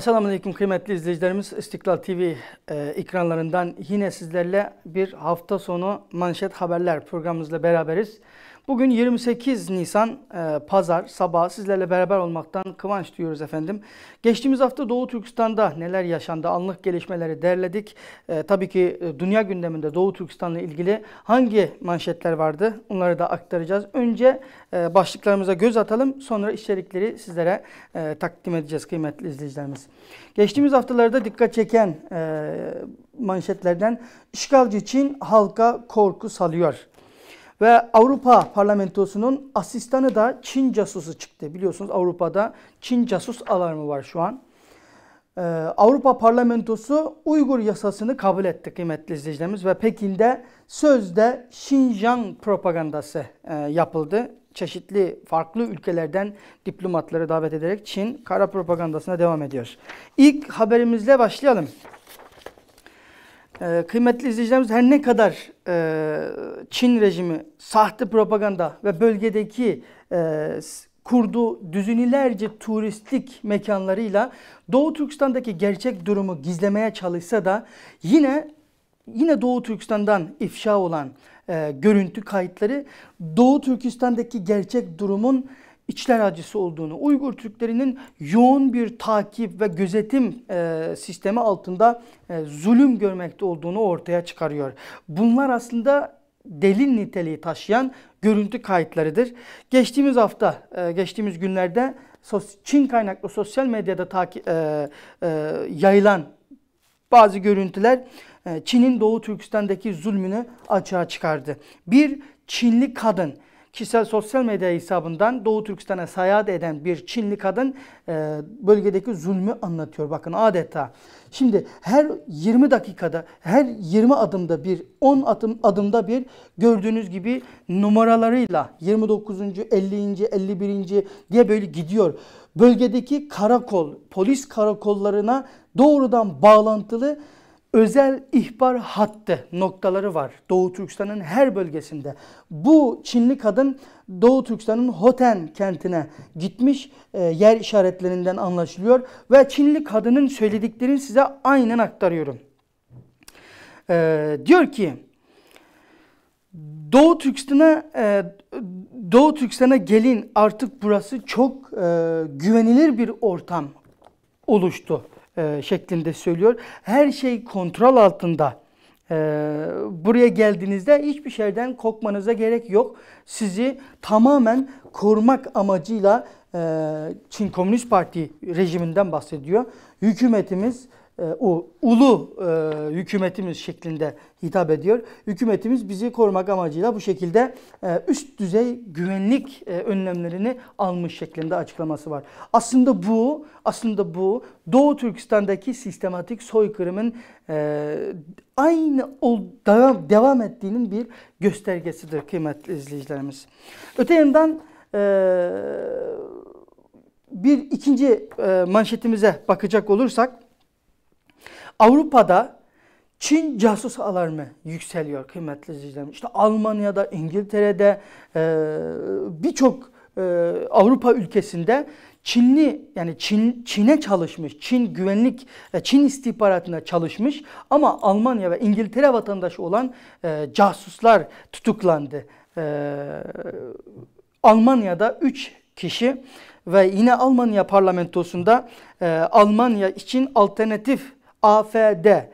Esselamu Aleyküm kıymetli izleyicilerimiz. İstiklal TV e, ekranlarından yine sizlerle bir hafta sonu manşet haberler programımızla beraberiz. Bugün 28 Nisan e, Pazar sabah sizlerle beraber olmaktan kıvanç duyuyoruz efendim. Geçtiğimiz hafta Doğu Türkistan'da neler yaşandı anlık gelişmeleri derledik. E, tabii ki e, dünya gündeminde Doğu Türkistan'la ilgili hangi manşetler vardı onları da aktaracağız. Önce e, başlıklarımıza göz atalım sonra içerikleri sizlere e, takdim edeceğiz kıymetli izleyicilerimiz. Geçtiğimiz haftalarda dikkat çeken e, manşetlerden işgalci Çin halka korku salıyor. Ve Avrupa parlamentosunun asistanı da Çin casusu çıktı. Biliyorsunuz Avrupa'da Çin casus alarmı var şu an. Ee, Avrupa parlamentosu Uygur yasasını kabul etti kıymetli izleyicilerimiz. Ve Pekin'de sözde Xinjiang propagandası e, yapıldı. Çeşitli farklı ülkelerden diplomatları davet ederek Çin kara propagandasına devam ediyor. İlk haberimizle başlayalım. Ee, kıymetli izleyicilerimiz her ne kadar e, Çin rejimi sahte propaganda ve bölgedeki e, kurduğu düzinilerce turistlik mekanlarıyla Doğu Türkistan'daki gerçek durumu gizlemeye çalışsa da yine yine Doğu Türkistan'dan ifşa olan e, görüntü kayıtları Doğu Türkistan'daki gerçek durumun içler acısı olduğunu, Uygur Türklerinin yoğun bir takip ve gözetim e, sistemi altında e, zulüm görmekte olduğunu ortaya çıkarıyor. Bunlar aslında delil niteliği taşıyan görüntü kayıtlarıdır. Geçtiğimiz hafta, e, geçtiğimiz günlerde Çin kaynaklı sosyal medyada takip, e, e, yayılan bazı görüntüler e, Çin'in Doğu Türkistan'daki zulmünü açığa çıkardı. Bir Çinli kadın kişisel sosyal medya hesabından Doğu Türkistan'a seyahat eden bir Çinli kadın e, bölgedeki zulmü anlatıyor. Bakın adeta. Şimdi her 20 dakikada, her 20 adımda bir, 10 adım, adımda bir gördüğünüz gibi numaralarıyla 29. 50. 51. diye böyle gidiyor. Bölgedeki karakol, polis karakollarına doğrudan bağlantılı özel ihbar hattı noktaları var Doğu Türkistan'ın her bölgesinde. Bu Çinli kadın Doğu Türkistan'ın Hoten kentine gitmiş e, yer işaretlerinden anlaşılıyor ve Çinli kadının söylediklerini size aynen aktarıyorum. E, diyor ki Doğu Türkistan'a e, Doğu Türkistan'a gelin artık burası çok e, güvenilir bir ortam oluştu e, şeklinde söylüyor. Her şey kontrol altında. E, buraya geldiğinizde hiçbir şeyden korkmanıza gerek yok. Sizi tamamen korumak amacıyla e, Çin Komünist Parti rejiminden bahsediyor. Hükümetimiz e, o ulu e, hükümetimiz şeklinde hitap ediyor. Hükümetimiz bizi korumak amacıyla bu şekilde e, üst düzey güvenlik e, önlemlerini almış şeklinde açıklaması var. Aslında bu aslında bu Doğu Türkistan'daki sistematik soykırımın e, aynı ol, devam, devam ettiğinin bir göstergesidir kıymetli izleyicilerimiz. Öte yandan e, bir ikinci e, manşetimize bakacak olursak Avrupa'da Çin casus alarmı yükseliyor kıymetli izleyicilerim. İşte Almanya'da, İngiltere'de e, birçok e, Avrupa ülkesinde Çinli yani Çin Çin'e çalışmış, Çin güvenlik, e, Çin istihbaratına çalışmış ama Almanya ve İngiltere vatandaşı olan e, casuslar tutuklandı. E, Almanya'da 3 kişi ve yine Almanya parlamentosunda e, Almanya için alternatif AFD e,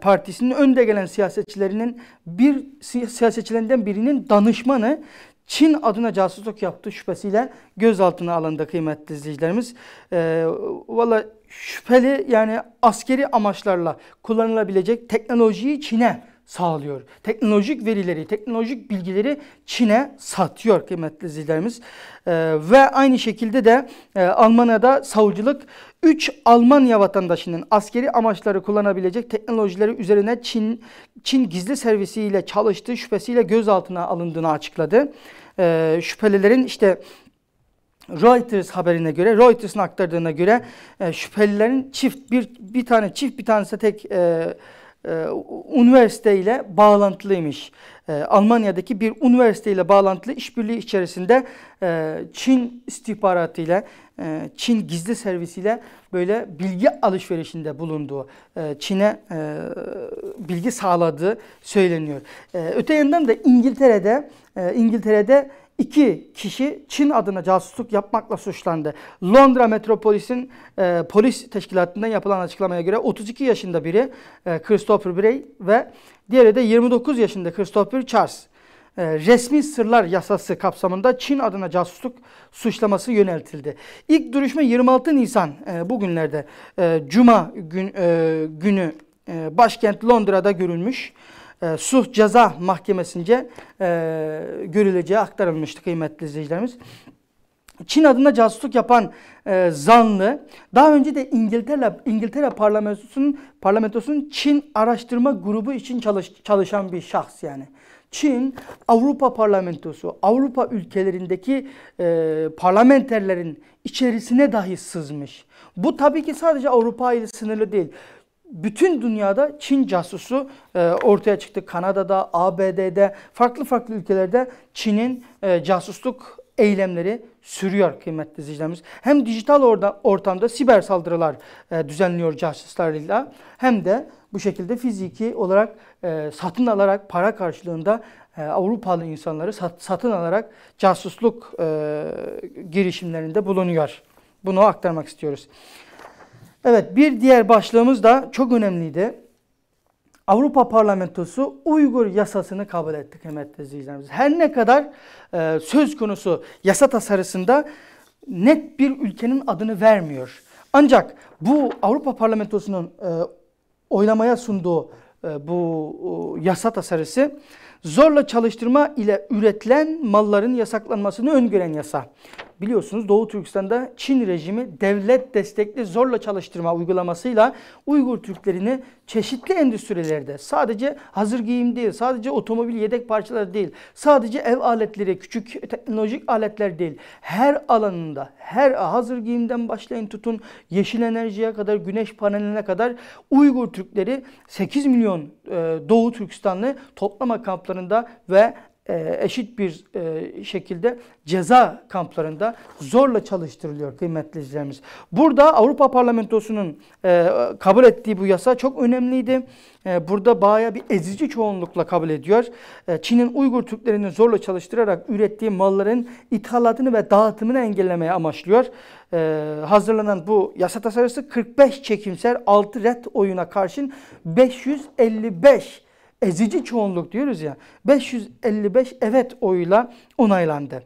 partisinin önde gelen siyasetçilerinin bir siyasetçilerinden birinin danışmanı Çin adına casusluk yaptığı şüphesiyle gözaltına alındı kıymetli izleyicilerimiz. E, Valla şüpheli yani askeri amaçlarla kullanılabilecek teknolojiyi Çin'e sağlıyor. Teknolojik verileri, teknolojik bilgileri Çin'e satıyor kıymetli izleyicilerimiz. E, ve aynı şekilde de e, Almanya'da savcılık 3 Almanya vatandaşının askeri amaçları kullanabilecek teknolojileri üzerine Çin Çin gizli servisiyle çalıştığı şüphesiyle gözaltına alındığını açıkladı. E, şüphelilerin işte Reuters haberine göre, Reuters'ın aktardığına göre e, şüphelilerin çift bir bir tane çift bir tanesi tek e, e, üniversiteyle bağlantılıymış. E, Almanya'daki bir üniversiteyle bağlantılı işbirliği içerisinde e, Çin istihbaratıyla, e, Çin gizli servisiyle böyle bilgi alışverişinde bulunduğu, e, Çin'e e, bilgi sağladığı söyleniyor. E, öte yandan da İngiltere'de, e, İngiltere'de iki kişi Çin adına casusluk yapmakla suçlandı. Londra Metropolis'in e, polis teşkilatından yapılan açıklamaya göre 32 yaşında biri e, Christopher Bray ve diğeri de 29 yaşında Christopher Charles e, resmi sırlar yasası kapsamında Çin adına casusluk suçlaması yöneltildi. İlk duruşma 26 Nisan e, bugünlerde e, Cuma gün, günü başkent Londra'da görülmüş e, suh ceza mahkemesince e, görüleceği aktarılmıştı kıymetli izleyicilerimiz. Çin adına casusluk yapan e, zanlı daha önce de İngiltere İngiltere parlamentosunun parlamentosunun Çin araştırma grubu için çalış, çalışan bir şahs yani. Çin Avrupa parlamentosu Avrupa ülkelerindeki e, parlamenterlerin içerisine dahi sızmış. Bu tabii ki sadece Avrupa ile sınırlı değil bütün dünyada Çin casusu e, ortaya çıktı. Kanada'da, ABD'de, farklı farklı ülkelerde Çin'in e, casusluk eylemleri sürüyor kıymetli izleyicilerimiz. Hem dijital orada, ortamda siber saldırılar e, düzenliyor casuslarıyla hem de bu şekilde fiziki olarak e, satın alarak para karşılığında e, Avrupalı insanları sat, satın alarak casusluk e, girişimlerinde bulunuyor. Bunu aktarmak istiyoruz. Evet bir diğer başlığımız da çok önemliydi. Avrupa Parlamentosu Uygur yasasını kabul etti kıymetli izleyicilerimiz. Her ne kadar e, söz konusu yasa tasarısında net bir ülkenin adını vermiyor. Ancak bu Avrupa Parlamentosu'nun e, oylamaya sunduğu e, bu e, yasa tasarısı zorla çalıştırma ile üretilen malların yasaklanmasını öngören yasa biliyorsunuz Doğu Türkistan'da Çin rejimi devlet destekli zorla çalıştırma uygulamasıyla Uygur Türklerini çeşitli endüstrilerde sadece hazır giyim değil, sadece otomobil yedek parçaları değil, sadece ev aletleri, küçük teknolojik aletler değil. Her alanında, her hazır giyimden başlayın tutun yeşil enerjiye kadar, güneş paneline kadar Uygur Türkleri 8 milyon e, Doğu Türkistanlı toplama kamplarında ve e, eşit bir e, şekilde ceza kamplarında zorla çalıştırılıyor kıymetli izleyicilerimiz. Burada Avrupa Parlamentosu'nun e, kabul ettiği bu yasa çok önemliydi. burada baya bir ezici çoğunlukla kabul ediyor. Çin'in Uygur Türklerini zorla çalıştırarak ürettiği malların ithalatını ve dağıtımını engellemeye amaçlıyor. hazırlanan bu yasa tasarısı 45 çekimser 6 ret oyuna karşın 555 ezici çoğunluk diyoruz ya 555 evet oyla onaylandı.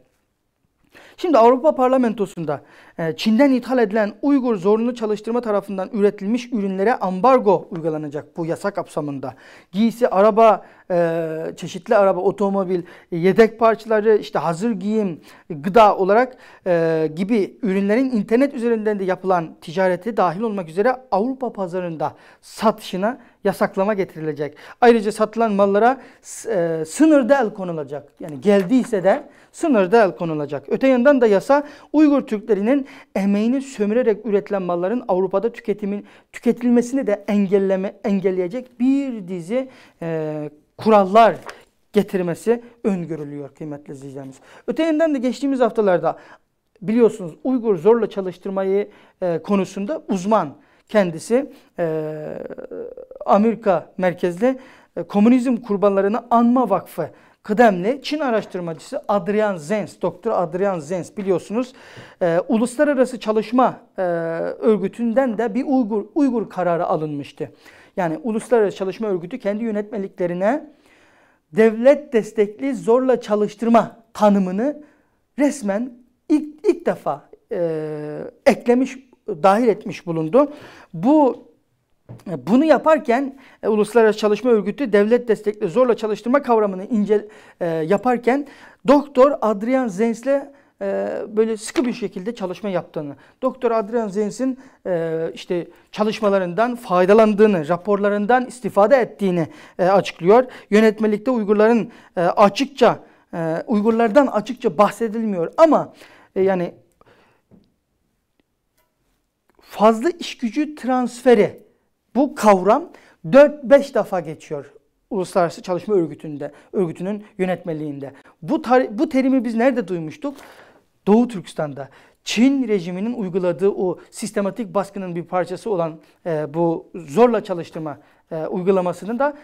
Şimdi Avrupa Parlamentosu'nda e, Çin'den ithal edilen Uygur zorunlu çalıştırma tarafından üretilmiş ürünlere ambargo uygulanacak bu yasak kapsamında. Giysi, araba, e, çeşitli araba, otomobil, yedek parçaları, işte hazır giyim, gıda olarak e, gibi ürünlerin internet üzerinden de yapılan ticareti dahil olmak üzere Avrupa pazarında satışına yasaklama getirilecek. Ayrıca satılan mallara sınırda el konulacak. Yani geldiyse de sınırda el konulacak. Öte yandan Ardından da yasa Uygur Türklerinin emeğini sömürerek üretilen malların Avrupa'da tüketimin tüketilmesini de engelleme engelleyecek bir dizi e, kurallar getirmesi öngörülüyor kıymetli izleyicilerimiz. Öte yandan da geçtiğimiz haftalarda biliyorsunuz Uygur zorla çalıştırmayı e, konusunda uzman kendisi e, Amerika merkezli e, Komünizm Kurbanlarını Anma Vakfı kıdemli Çin araştırmacısı Adrian Zenz, Doktor Adrian Zenz biliyorsunuz e, Uluslararası Çalışma e, Örgütü'nden de bir Uygur, Uygur kararı alınmıştı. Yani Uluslararası Çalışma Örgütü kendi yönetmeliklerine devlet destekli zorla çalıştırma tanımını resmen ilk, ilk defa e, eklemiş, dahil etmiş bulundu. Bu e, bunu yaparken e, Uluslararası Çalışma Örgütü devlet destekli zorla çalıştırma kavramını ince e, yaparken Doktor Adrian Zens'le e, böyle sıkı bir şekilde çalışma yaptığını, Doktor Adrian Zens'in e, işte çalışmalarından faydalandığını, raporlarından istifade ettiğini e, açıklıyor. Yönetmelikte Uygurların e, açıkça e, Uygurlardan açıkça bahsedilmiyor ama e, yani fazla iş gücü transferi bu kavram 4-5 defa geçiyor Uluslararası Çalışma Örgütü'nde, örgütünün yönetmeliğinde. Bu, bu terimi biz nerede duymuştuk? Doğu Türkistan'da. Çin rejiminin uyguladığı o sistematik baskının bir parçası olan e, bu zorla çalıştırma e, uygulamasını da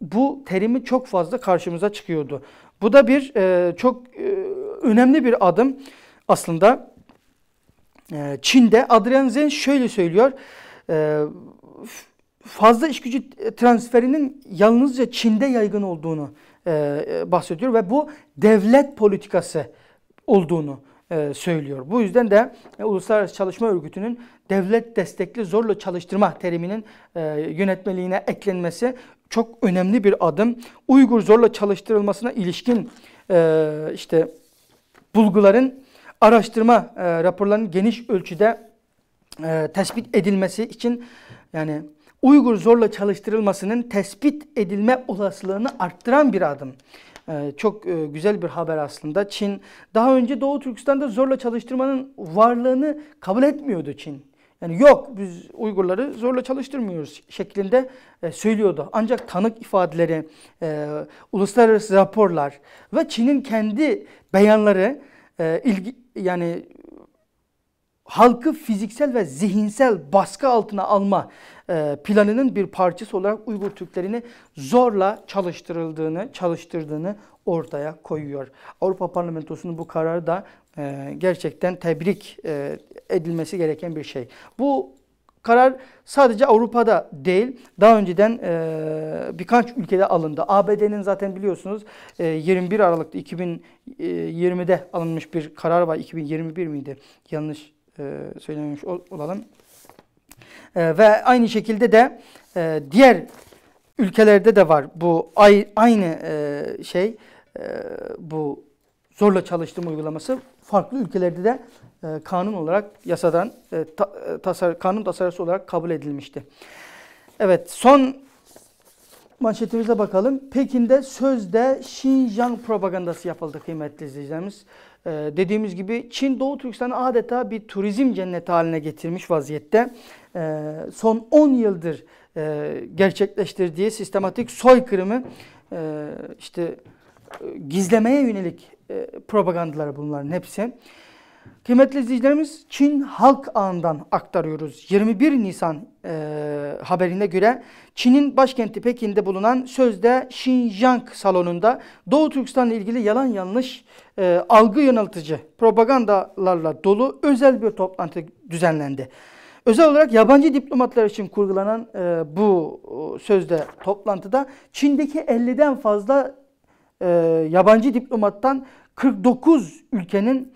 bu terimi çok fazla karşımıza çıkıyordu. Bu da bir e, çok e, önemli bir adım aslında. E, Çin'de Adrian Zen şöyle söylüyor. E, fazla iş gücü transferinin yalnızca Çin'de yaygın olduğunu e, e, bahsediyor ve bu devlet politikası olduğunu e, söylüyor. Bu yüzden de e, Uluslararası Çalışma Örgütü'nün devlet destekli zorla çalıştırma teriminin e, yönetmeliğine eklenmesi çok önemli bir adım. Uygur zorla çalıştırılmasına ilişkin e, işte bulguların araştırma e, raporlarının geniş ölçüde e, tespit edilmesi için yani Uygur zorla çalıştırılmasının tespit edilme olasılığını arttıran bir adım. Ee, çok e, güzel bir haber aslında. Çin daha önce Doğu Türkistan'da zorla çalıştırmanın varlığını kabul etmiyordu Çin. Yani yok biz Uygurları zorla çalıştırmıyoruz şeklinde e, söylüyordu. Ancak tanık ifadeleri, e, uluslararası raporlar ve Çin'in kendi beyanları e, ilgi yani halkı fiziksel ve zihinsel baskı altına alma e, planının bir parçası olarak Uygur Türklerini zorla çalıştırıldığını, çalıştırdığını ortaya koyuyor. Avrupa Parlamentosu'nun bu kararı da e, gerçekten tebrik e, edilmesi gereken bir şey. Bu karar sadece Avrupa'da değil, daha önceden birkaç ülkede alındı. ABD'nin zaten biliyorsunuz 21 Aralık'ta 2020'de alınmış bir karar var. 2021 miydi? Yanlış e, ol, olalım. E, ve aynı şekilde de e, diğer ülkelerde de var bu ay, aynı e, şey e, bu zorla çalıştırma uygulaması farklı ülkelerde de e, kanun olarak yasadan e, ta, e, tasar, kanun tasarısı olarak kabul edilmişti. Evet son manşetimize bakalım. Pekin'de sözde Xinjiang propagandası yapıldı kıymetli izleyicilerimiz. Ee, dediğimiz gibi Çin Doğu Türkistan'ı adeta bir turizm cenneti haline getirmiş vaziyette. Ee, son 10 yıldır e, gerçekleştirdiği sistematik soykırımı e, işte e, gizlemeye yönelik e, propagandalar bunların hepsi. Kıymetli izleyicilerimiz Çin Halk Ağı'ndan aktarıyoruz. 21 Nisan e, haberine göre Çin'in başkenti Pekin'de bulunan sözde Xinjiang salonunda Doğu Türkistan'la ilgili yalan yanlış e, algı yanıltıcı propagandalarla dolu özel bir toplantı düzenlendi. Özel olarak yabancı diplomatlar için kurgulanan e, bu sözde toplantıda Çin'deki 50'den fazla e, yabancı diplomattan 49 ülkenin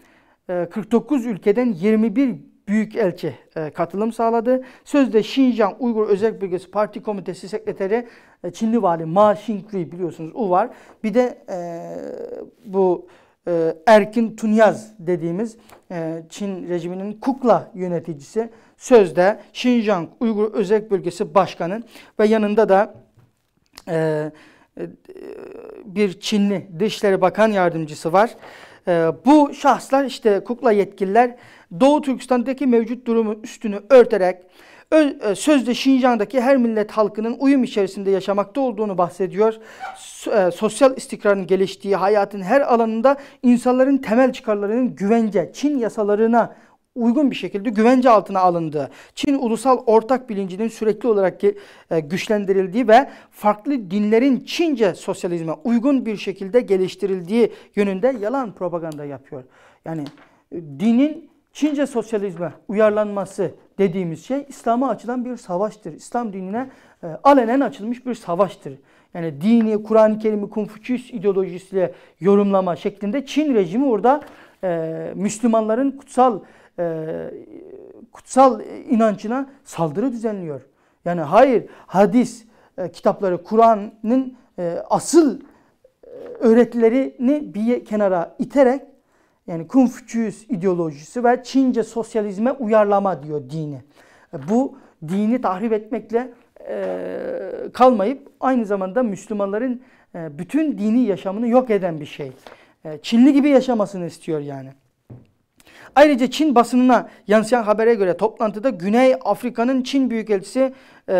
49 ee, ülkeden 21 büyük elçi e, katılım sağladı. Sözde Şinjan Uygur Özel Bölgesi Parti Komitesi Sekreteri e, Çinli Vali Ma Xingkui biliyorsunuz o var. Bir de e, bu Erkin Tunyaz dediğimiz Çin rejiminin kukla yöneticisi sözde Şinjan Uygur Özel Bölgesi Başkanı ve yanında da bir Çinli Dışişleri Bakan Yardımcısı var. E, bu şahslar işte kukla yetkililer Doğu Türkistan'daki mevcut durumu üstünü örterek e, sözde Şinjan'daki her millet halkının uyum içerisinde yaşamakta olduğunu bahsediyor. E, sosyal istikrarın geliştiği hayatın her alanında insanların temel çıkarlarının güvence, Çin yasalarına uygun bir şekilde güvence altına alındığı, Çin ulusal ortak bilincinin sürekli olarak e, güçlendirildiği ve farklı dinlerin Çince sosyalizme uygun bir şekilde geliştirildiği yönünde yalan propaganda yapıyor. Yani e, dinin Çince sosyalizme uyarlanması dediğimiz şey İslam'a açılan bir savaştır. İslam dinine e, alenen açılmış bir savaştır. Yani dini, Kur'an-ı Kerim'i Konfüçyüs ideolojisiyle yorumlama şeklinde Çin rejimi orada e, Müslümanların kutsal e, kutsal inancına saldırı düzenliyor. Yani hayır hadis e, kitapları Kur'an'ın e, asıl e, öğretilerini bir kenara iterek yani Konfüçyüs ideolojisi ve Çince sosyalizme uyarlama diyor dini. E, bu dini tahrip etmekle e, kalmayıp aynı zamanda Müslümanların e, bütün dini yaşamını yok eden bir şey. E, Çinli gibi yaşamasını istiyor yani. Ayrıca Çin basınına yansıyan habere göre toplantıda Güney Afrika'nın Çin Büyükelçisi e,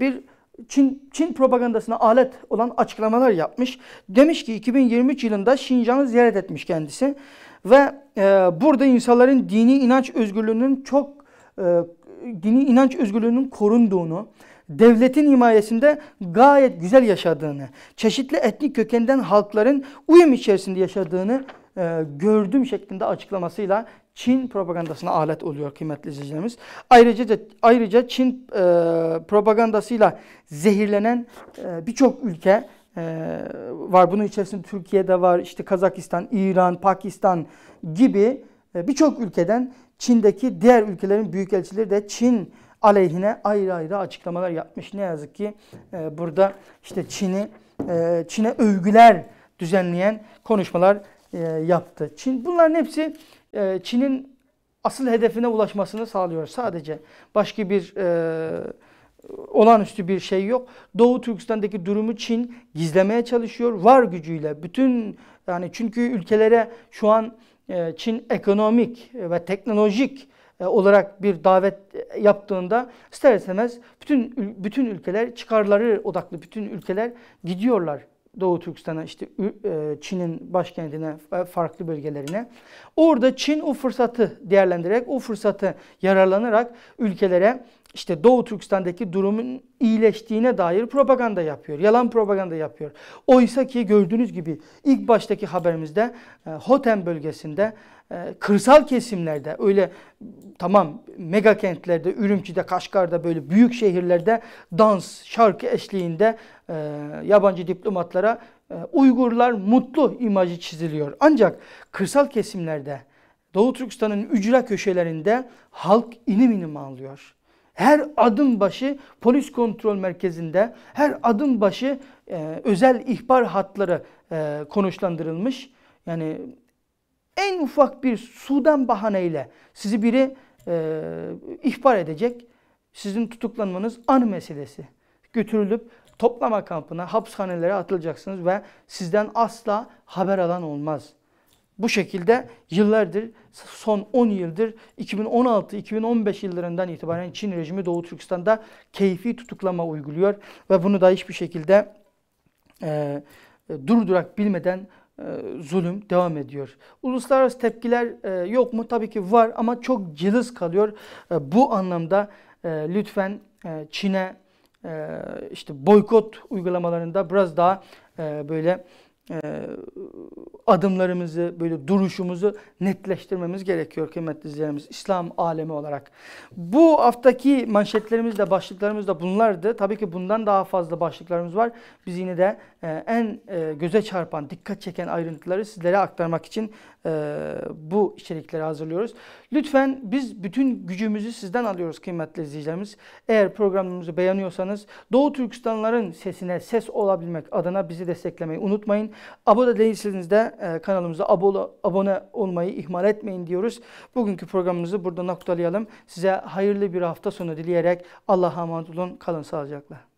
bir Çin, Çin propagandasına alet olan açıklamalar yapmış. Demiş ki 2023 yılında Şincan'ı ziyaret etmiş kendisi. Ve e, burada insanların dini inanç özgürlüğünün çok e, dini inanç özgürlüğünün korunduğunu, devletin himayesinde gayet güzel yaşadığını, çeşitli etnik kökenden halkların uyum içerisinde yaşadığını e, gördüm şeklinde açıklamasıyla Çin propagandasına alet oluyor kıymetli izleyicilerimiz. Ayrıca ayrıca Çin e, propagandasıyla zehirlenen e, birçok ülke e, var. Bunun içerisinde Türkiye'de var, işte Kazakistan, İran, Pakistan gibi e, birçok ülkeden Çin'deki diğer ülkelerin büyükelçileri de Çin aleyhine ayrı ayrı açıklamalar yapmış. Ne yazık ki e, burada işte Çin'i e, Çin'e övgüler düzenleyen konuşmalar e, yaptı. Çin bunların hepsi e, Çin'in asıl hedefine ulaşmasını sağlıyor sadece. Başka bir e, olağanüstü bir şey yok. Doğu Türkistan'daki durumu Çin gizlemeye çalışıyor. Var gücüyle bütün yani çünkü ülkelere şu an e, Çin ekonomik ve teknolojik e, olarak bir davet e, yaptığında ister istemez bütün bütün ülkeler çıkarları odaklı bütün ülkeler gidiyorlar Doğu Türkistan'a işte e, Çin'in başkentine farklı bölgelerine. Orada Çin o fırsatı değerlendirerek o fırsatı yararlanarak ülkelere işte Doğu Türkistan'daki durumun iyileştiğine dair propaganda yapıyor. Yalan propaganda yapıyor. Oysa ki gördüğünüz gibi ilk baştaki haberimizde Hotem bölgesinde ee, kırsal kesimlerde öyle tamam mega kentlerde, Ürümçi'de, Kaşgar'da böyle büyük şehirlerde dans, şarkı eşliğinde e, yabancı diplomatlara e, Uygurlar mutlu imajı çiziliyor. Ancak kırsal kesimlerde Doğu Türkistan'ın ücra köşelerinde halk inim inim ağlıyor. Her adım başı polis kontrol merkezinde, her adım başı e, özel ihbar hatları e, konuşlandırılmış. Yani en ufak bir sudan bahaneyle sizi biri e, ihbar edecek. Sizin tutuklanmanız an meselesi. Götürülüp toplama kampına, hapishanelere atılacaksınız ve sizden asla haber alan olmaz. Bu şekilde yıllardır, son 10 yıldır 2016-2015 yıllarından itibaren Çin rejimi Doğu Türkistan'da keyfi tutuklama uyguluyor ve bunu da hiçbir şekilde e, durdurak bilmeden e, zulüm devam ediyor. Uluslararası tepkiler e, yok mu? Tabii ki var ama çok cılız kalıyor. E, bu anlamda lütfen Çin'e işte boykot uygulamalarında biraz daha böyle ee, adımlarımızı, böyle duruşumuzu netleştirmemiz gerekiyor kıymetli izleyenlerimiz. İslam alemi olarak. Bu haftaki manşetlerimiz de başlıklarımız da bunlardı. Tabii ki bundan daha fazla başlıklarımız var. Biz yine de e, en e, göze çarpan, dikkat çeken ayrıntıları sizlere aktarmak için e, bu içerikleri hazırlıyoruz. Lütfen biz bütün gücümüzü sizden alıyoruz kıymetli izleyicilerimiz. Eğer programımızı beğeniyorsanız Doğu Türkistanların sesine ses olabilmek adına bizi desteklemeyi unutmayın. Abone değilseniz de e, kanalımıza abone, abone olmayı ihmal etmeyin diyoruz. Bugünkü programımızı burada noktalayalım. Size hayırlı bir hafta sonu dileyerek Allah'a emanet olun. Kalın sağlıcakla.